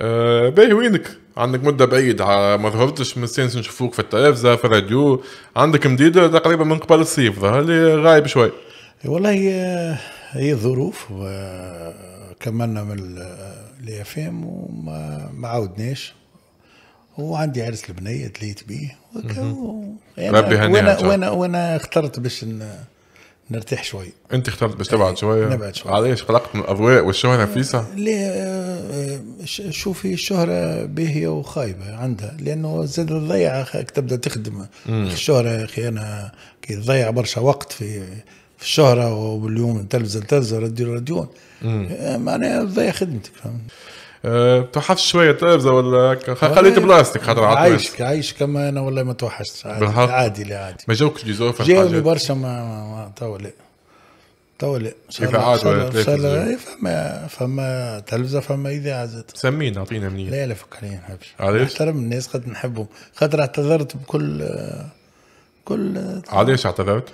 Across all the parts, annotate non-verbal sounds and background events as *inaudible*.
آه، باهي وينك عندك مده بعيد ما ظهرتش مستانس نشوفوك في التلفزه في الراديو عندك مديده تقريبا من قبل الصيف ظهر لي غايب شوي والله هي هي الظروف كملنا من الافام وما ما عاودناش وعندي عرس البنيه دليت بيه يعني ربي وانا وانا اخترت باش نرتاح شوي انت اخترت بس تبعد إيه، شويه نبعد شوي علاش قلقت من الاضواء والشهره نفيسه؟ آه، ليه آه، شوفي الشهره باهيه وخايبه عندها لانه زاد تضيع تبدا تخدم الشهره يا اخي انا كي تضيع برشا وقت في في الشهره واليوم تلفزه تلفزه راديو راديو آه، معناها تضيع خدمتك فهمت أه، توحشت شويه ترابزه ولا هكا خليت بلاستيك خاطر عطيت عايشك عايشك اما انا والله ما توحشتش عادي عادي لا عادي ما جاوكش دي زوفر جاوني برشا ما توا لا توا لا اذاعات ولا تلفزه إيه، فما فما تلفزه فما اذاعه زاد سمينا اعطينا منين لا لا فكرني ما نحبش علاش؟ نحترم الناس قد نحبهم خاطر اعتذرت بكل كل علاش اعتذرت؟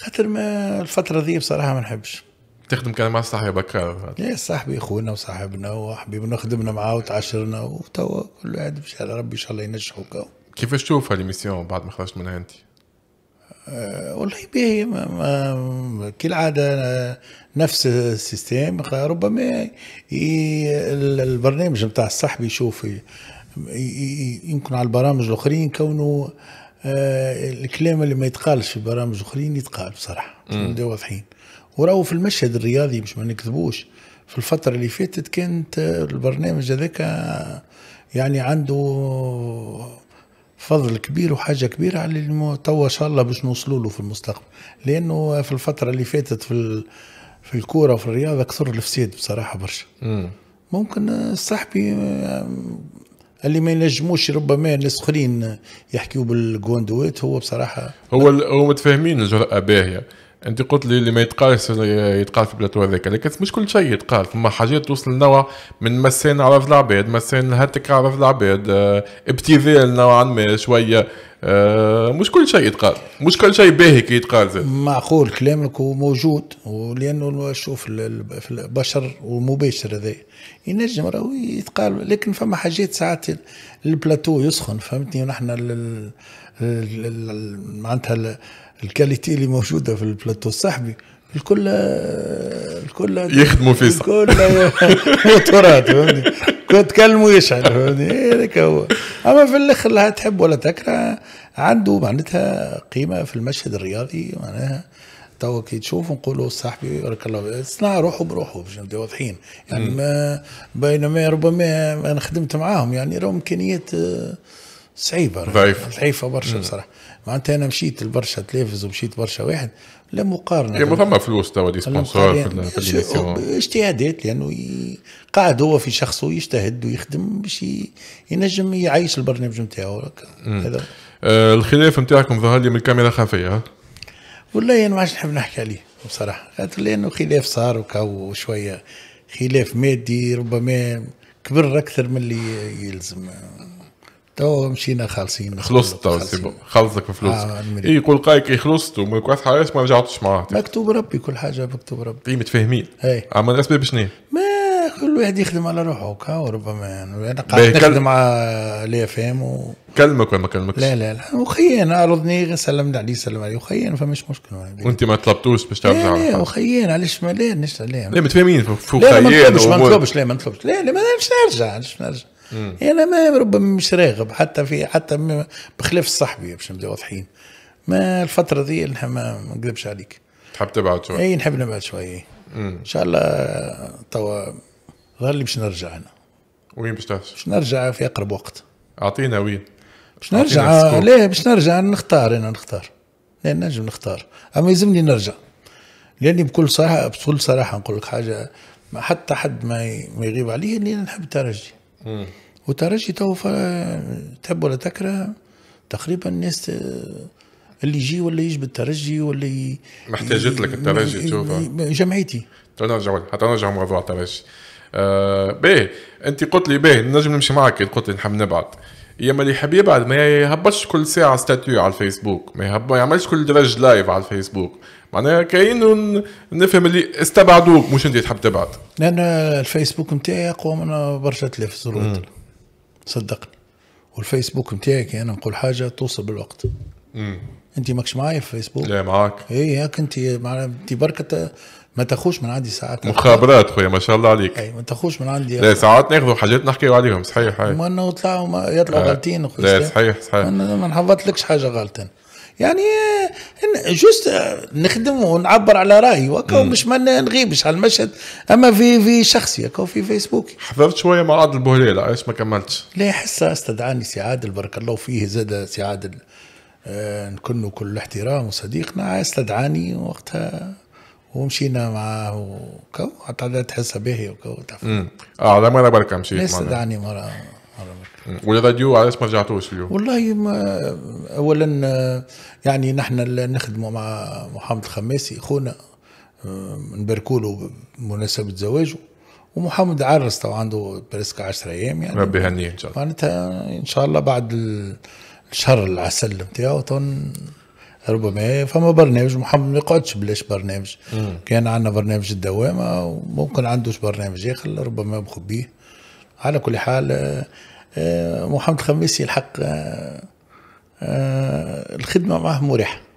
خاطر ما الفتره ذي بصراحه ما نحبش تخدم كان مع صاحبك يا صاحبي اخونا وصاحبنا وحبيبنا خدمنا معاه وتعاشرنا وتوا كل واحد باش على ربي ان شاء الله ينجحوا كو كيفاش تشوف ميسيون بعد ما خرجت منها انت؟ أه والله باهي كالعاده أه، نفس السيستم ربما البرنامج نتاع الصاحبي يشوف يمكن على البرامج الاخرين كونه أه، الكلام اللي ما يتقالش في برامج اخرين يتقال بصراحه واضحين وراه في المشهد الرياضي باش ما نكذبوش في الفترة اللي فاتت كانت البرنامج هذاك يعني عنده فضل كبير وحاجه كبيره على اللي توا ان شاء الله باش نوصلوا له في المستقبل لانه في الفتره اللي فاتت في في الكوره وفي الرياضه كثر الفساد بصراحه برشا ممكن صاحبي اللي ما ينجموش ربما الناس اخرين يحكيوا بالجوندويت هو بصراحه هو هو متفاهمين الجرأه باهيه انت قلت لي اللي ما يتقالش يتقال في البلاطو هذاك لكن مش كل شيء يتقال ثم حاجات توصل نوع من مسان عرف العباد مسان هاتك عرف العباد آه، ابتذال نوعا ما شويه آه، مش كل شيء يتقال مش كل شيء باهي كي يتقال زاد معقول كلامك وموجود ولانه شوف في البشر ومباشر هذا ينجم راهو يتقال لكن فما حاجات ساعات البلاتو يسخن فهمتني ونحن معناتها الكاليتي اللي موجوده في البلاتو الصحبي الكل الكل يخدموا في الكل موتورات *laughs* فهمتني كنت تكلموا يشعل يعني، فهمتني إيه، هذاك هو اما في الاخر لا تحب ولا تكره عنده معناتها قيمه في المشهد الرياضي معناها توا كي تشوف نقولوا صاحبي بارك الله صنع روحه بروحه باش واضحين يعني ما بينما ربما انا خدمت معاهم يعني راهم امكانيات صعيبه ضعيفه ضعيفه برشا بصراحه معناتها انا مشيت لبرشا تلفز ومشيت برشا واحد لا مقارنه يعني ثم فلوس توا دي سبونسور في اجتهادات لانه قاعد هو في شخصه يجتهد ويخدم باش ينجم يعيش البرنامج نتاعو هذا آه الخلاف نتاعكم ظهر لي من الكاميرا خفيه والله انا ما عادش نحب نحكي عليه بصراحه خاطر لانه خلاف صار وكو شويه خلاف مادي ربما كبر اكثر من اللي يلزم تو مشينا خالصين خلصت خلصك بفلوسك آه إيه يقول قايك خلصت خلصت وكواس حواس ما رجعتش معاه مكتوب ربي كل حاجه مكتوب ربي اي متفاهمين اما الاسباب شنو ما كل واحد يخدم على روحه هكا وربما انا قاعد نخدم مع لي اف ام و... كلمك ولا ما كلمكش؟ لا لا لا وخيان عرضني غير سلمت عليه سلم عليه وخيان فماش مشكل وانت ما طلبتوش باش ترجع لا لا وخيان علاش ما لا نشتغل لا لا متفاهمين فوق خيان لا ما نطلبش ما نطلبش لا ما نطلبش لا لا ما نرجع نرجع يعني انا ما ربما مش راغب حتى في حتى بخلاف صاحبي باش نبدا واضحين ما الفتره ذي ما نكذبش عليك تحب تبعد شويه اي نحب نبعد شويه ان شاء الله توا ظهر لي باش نرجع انا وين باش تهز؟ باش نرجع في اقرب وقت اعطينا وين؟ باش نرجع آه، لا باش نرجع نختار انا نختار لا نجم نختار اما يلزمني نرجع لاني بكل صراحه بكل صراحه نقول لك حاجه حتى حد ما يغيب عليه اني نحب الترجي وترجي تو تحب ولا تكره تقريبا الناس آه، اللي يجي ولا يجبد الترجي ولا محتاجت لك الترجي تشوفها جمعيتي نرجع حتى نرجع موضوع الترجي آه باهي انت قلت لي باهي نجم نمشي معك قلت لي نحب نبعد يا ما اللي يحب يبعد ما يهبطش كل ساعه ستاتيو على الفيسبوك ما يهب... يعملش كل درج لايف على الفيسبوك معناها كاين نفهم اللي استبعدوك مش انت تحب تبعد انا الفيسبوك نتاعي اقوى من برشا تلف صدقني والفيسبوك نتاعي يعني انا نقول حاجه توصل بالوقت امم انت ماكش معايا في الفيسبوك لا معاك اي هاك انت انت بركه ما تاخوش من عندي ساعات مخابرات خويا ما شاء الله عليك اي ما تاخوش من عندي لا ساعات ناخذوا حاجات نحكيو عليهم صحيح هاي ما انه طلعوا يطلعوا آه. غالطين لا صحيح صحيح ما نحفظلكش حاجه غلطه يعني جوست آه، نخدم ونعبر على رايي وكو مش ما نغيبش على المشهد اما في في شخصي كو في فيسبوك حضرت شويه مع عادل بوهلي علاش ما كملتش لا حسه استدعاني سي عادل بارك الله فيه زاد سي عادل آه نكون كل احترام وصديقنا استدعاني وقتها ومشينا معاه وكو حتى تحسها باهي وكو تعرف اه لا مره بركه مشيت استدعاني مره والراديو علاش ما رجعتوش اليوم؟ والله ما اولا يعني نحن نخدموا مع محمد الخماسي خونا آه، نباركوا له بمناسبه زواجه ومحمد عرس تو عنده بريسك 10 ايام يعني ربي يهنيه ان شاء الله معناتها ان شاء الله بعد الشهر العسل نتاعو ربما فما برنامج محمد ما يقعدش بلاش برنامج مم. كان عندنا برنامج الدوامه وممكن عندوش برنامج اخر ربما بخبيه على كل حال آه، محمد خميس الحق آه، آه، الخدمه معه مريحه